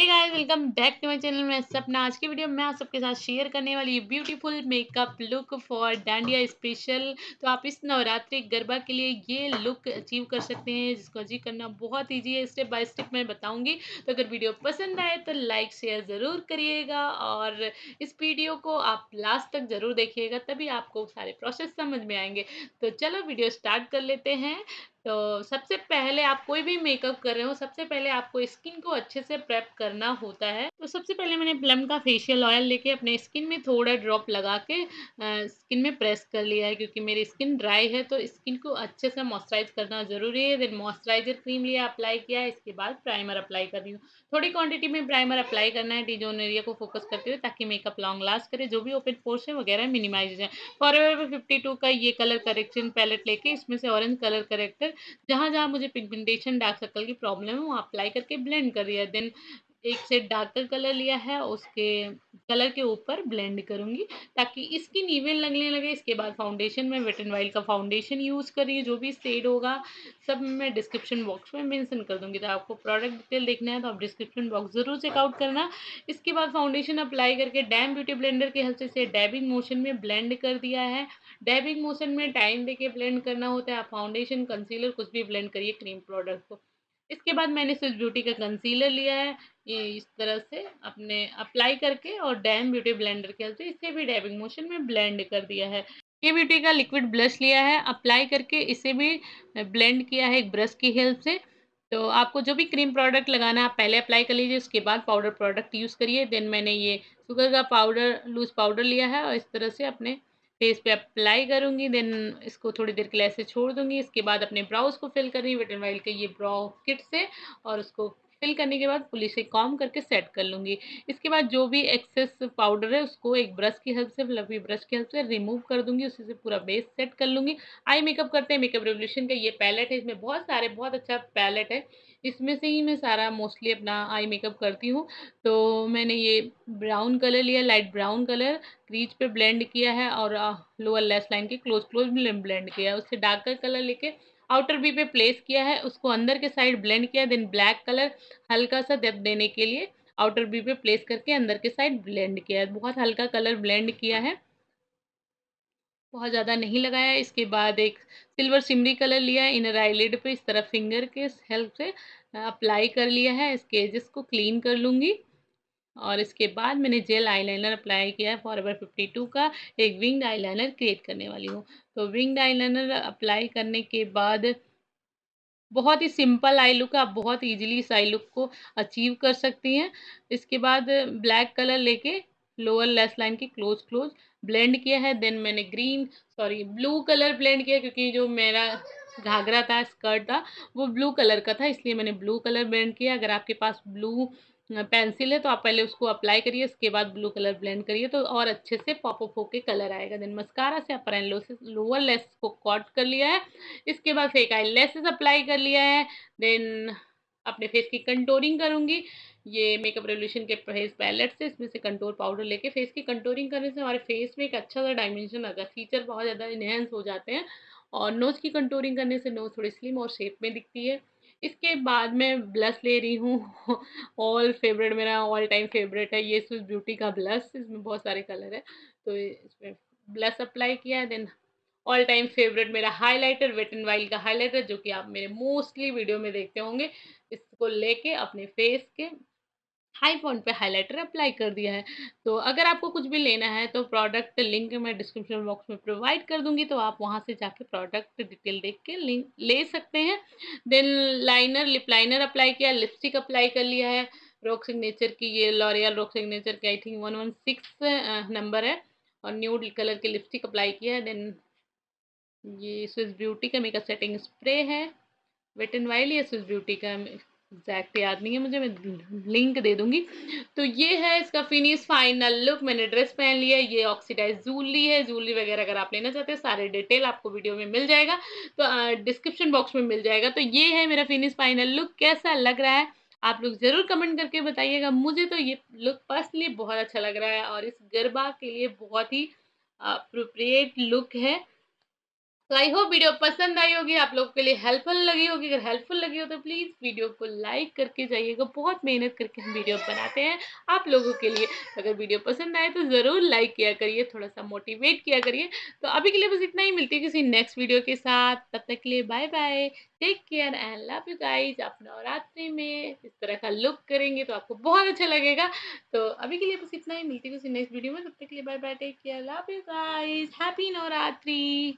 guys welcome back to my channel मैं सपना आज की वीडियो में मैं आप सबके साथ शेयर करने वाली beautiful makeup look for Dandiya special तो आप इस नवरात्रि गरबा के लिए ये लुक अचीव कर सकते हैं जिसको अचीव करना बहुत ईजी है स्टेप बाय स्टेप मैं बताऊंगी तो अगर वीडियो पसंद आए तो लाइक शेयर ज़रूर करिएगा और इस वीडियो को आप लास्ट तक ज़रूर देखिएगा तभी आपको सारे प्रोसेस समझ में आएंगे तो चलो वीडियो स्टार्ट कर लेते हैं तो सबसे पहले आप कोई भी मेकअप कर रहे हो सबसे पहले आपको स्किन को अच्छे से प्रेप करना होता है तो सबसे पहले मैंने प्लम का फेशियल ऑयल लेके अपने स्किन में थोड़ा ड्रॉप लगा के स्किन में प्रेस कर लिया है क्योंकि मेरी स्किन ड्राई है तो स्किन को अच्छे से मॉइस्चराइज करना ज़रूरी है देन मॉइस्चराइजर क्रीम लिया अप्लाई किया इसके बाद प्राइमर अप्लाई कर रही हूँ थोड़ी क्वांटिटी में प्राइमर अप्लाई करना है डिजोन एरिया को फोकस करते हुए ताकि मेकअप लॉन्ग लास्ट करे जो भी ओपन है वगैरह मिनिमाइज हो जाए फॉर एवर फिफ्टी का ये कलर करेक्शन पैलेट लेके इसमें से ऑरेंज कलर करेक्टर जहाँ जहाँ मुझे पिगमेंटेशन डार्क सर्कल की प्रॉब्लम है वो अप्लाई करके ब्लेंड करिए देन एक से डार्कर कलर लिया है उसके कलर के ऊपर ब्लेंड करूँगी ताकि इसकी नीवेल लगने लगे इसके बाद फाउंडेशन में वेट एंड वाइल्ड का फाउंडेशन यूज़ करिए जो भी सेड होगा सब मैं डिस्क्रिप्शन बॉक्स में मेंशन कर दूँगी तो आपको प्रोडक्ट डिटेल देखना है तो आप डिस्क्रिप्शन बॉक्स ज़रूर चेकआउट करना इसके बाद फाउंडेशन अप्लाई करके डैम ब्यूटी ब्लेंडर के हल्से से डैबिंग मोशन में ब्लेंड कर दिया है डैबिंग मोशन में टाइम दे के ब्लेंड करना होता है आप फाउंडेशन कंसीलर कुछ भी ब्लेंड करिए क्रीम प्रोडक्ट को इसके बाद मैंने स्विस ब्यूटी का कंसीलर लिया है ये इस तरह से अपने अप्लाई करके और डैम ब्यूटी ब्लेंडर के हेल्प से इसे भी डैबिंग मोशन में ब्लेंड कर दिया है ये ब्यूटी का लिक्विड ब्लश लिया है अप्लाई करके इसे भी ब्लेंड किया है एक ब्रश की हेल्प से तो आपको जो भी क्रीम प्रोडक्ट लगाना है आप पहले अप्लाई कर लीजिए उसके बाद पाउडर प्रोडक्ट यूज़ करिए देन मैंने ये शुगर का पाउडर लूज पाउडर लिया है और इस तरह से अपने फेस पे अप्लाई करूँगी देन इसको थोड़ी देर के लिए ऐसे छोड़ दूँगी इसके बाद अपने ब्राउज को फिल वेट एंड वाइल के ये ब्राउ किट से और उसको फिल करने के बाद पुलिस से कॉम करके सेट कर लूँगी इसके बाद जो भी एक्सेस पाउडर है उसको एक ब्रश की हेल्प से लफी ब्रश की हेल्प से रिमूव कर दूँगी उसी से पूरा बेस सेट कर लूँगी आई मेकअप करते हैं मेकअप रेवोल्यूशन का ये पैलेट है इसमें बहुत सारे बहुत अच्छा पैलेट है इसमें से ही मैं सारा मोस्टली अपना आई मेकअप करती हूँ तो मैंने ये ब्राउन कलर लिया लाइट ब्राउन कलर क्रीज पे ब्लेंड किया है और लोअर लेस लाइन के क्लोज क्लोज ब्लेंड किया है उससे डार्कर कलर लेके आउटर बी पे प्लेस किया है उसको अंदर के साइड ब्लेंड किया देन ब्लैक कलर हल्का सा डेप देने के लिए आउटर बी पे प्लेस करके अंदर के साइड ब्लेंड किया है बहुत हल्का कलर ब्लेंड किया है बहुत ज़्यादा नहीं लगाया इसके बाद एक सिल्वर सिमरी कलर लिया है इनर आईलिड पे इस तरह फिंगर के हेल्प से अप्लाई कर लिया है इसके एजेस को क्लीन कर लूँगी और इसके बाद मैंने जेल आईलाइनर अप्लाई किया है फॉर एवर फिफ्टी टू का एक विंग्ड आईलाइनर क्रिएट करने वाली हूँ तो विंग्ड आईलाइनर अप्लाई करने के बाद बहुत ही सिंपल आई लुक है आप बहुत इजीली इस आई लुक को अचीव कर सकती हैं इसके बाद ब्लैक कलर लेके लोअर लेस लाइन के क्लोज क्लोज ब्लेंड किया है देन मैंने green sorry blue colour blend किया क्योंकि जो मेरा घाघरा था स्कर्ट था वो ब्लू कलर का था इसलिए मैंने ब्लू कलर ब्लेंड किया अगर आपके पास ब्लू पेंसिल है तो आप पहले उसको अप्लाई करिए उसके बाद ब्लू कलर ब्लेंड करिए तो और अच्छे से पॉप अप होके कलर आएगा देन मस्कारा से अपर एंड लोअर लेस को कॉट कर लिया है इसके बाद फेक आई लेसेस अप्लाई कर लिया है देन अपने फेस की कंटोरिंग करूँगी ये मेकअप रेवल्यूशन के फेस पैलेट से इसमें से कंटोर पाउडर लेके फेस की कंटोरिंग करने से हमारे फेस में एक अच्छा सा डायमेंशन आता है फीचर बहुत ज़्यादा इन्हेंस हो जाते हैं और नोज़ की कंटोरिंग करने से नोज़ थोड़ी स्लिम और शेप में दिखती है इसके बाद मैं ब्लश ले रही हूँ ऑल फेवरेट मेरा ऑल टाइम फेवरेट है ये सुज ब्यूटी का ब्लश इसमें बहुत सारे कलर है तो इसमें ब्लश अप्लाई किया है देन ऑल टाइम फेवरेट मेरा हाइलाइटर वेट एंड वाइल्ड का हाइलाइटर जो कि आप मेरे मोस्टली वीडियो में देखते होंगे इसको लेके अपने फेस के हाई पॉइंट पे हाईलाइटर अप्लाई कर दिया है तो अगर आपको कुछ भी लेना है तो प्रोडक्ट लिंक मैं डिस्क्रिप्शन बॉक्स में प्रोवाइड कर दूंगी तो आप वहां से जाके प्रोडक्ट डिटेल देख के लिंक ले सकते हैं then liner lip liner apply किया लिपस्टिक अप्लाई कर लिया है रॉक सिग्नेचर की ये लॉरियल रॉक सिग्नेचर की I think one one six number है और न्यूड कलर की लिपस्टिक अप्लाई किया है देन ये स्विस ब्यूटी का मेकअप सेटिंग स्प्रे है वेट एंड वाइल्ड ये स्विस ब्यूटी का एग्जैक्ट याद नहीं है मुझे मैं लिंक दे दूंगी तो ये है इसका फिनिश फाइनल लुक मैंने ड्रेस पहन लिया है ये ऑक्सीडाइज जूलरी है जूलरी वगैरह अगर आप लेना चाहते हैं सारे डिटेल आपको वीडियो में मिल जाएगा तो डिस्क्रिप्शन बॉक्स में मिल जाएगा तो ये है मेरा फिनिश फाइनल लुक कैसा लग रहा है आप लोग ज़रूर कमेंट करके बताइएगा मुझे तो ये लुक पर्सनली बहुत अच्छा लग रहा है और इस गरबा के लिए बहुत ही अप्रोप्रिएट लुक है तो आई होप वीडियो पसंद आई होगी आप लोगों के लिए हेल्पफुल लगी होगी अगर हेल्पफुल लगी हो तो प्लीज़ वीडियो को लाइक करके जाइएगा बहुत मेहनत करके हम वीडियो बनाते हैं आप लोगों के लिए अगर वीडियो पसंद आए तो ज़रूर लाइक किया करिए थोड़ा सा मोटिवेट किया करिए तो अभी के लिए बस इतना ही मिलती है किसी नेक्स्ट वीडियो के साथ तब तक के लिए bye bye take care and love you guys आप नवरात्रि में इस तरह का लुक करेंगे तो आपको बहुत अच्छा लगेगा तो अभी के लिए बस इतना ही मिलती है किसी नेक्स्ट वीडियो में तब तक के लिए bye bye take care love you guys happy Navratri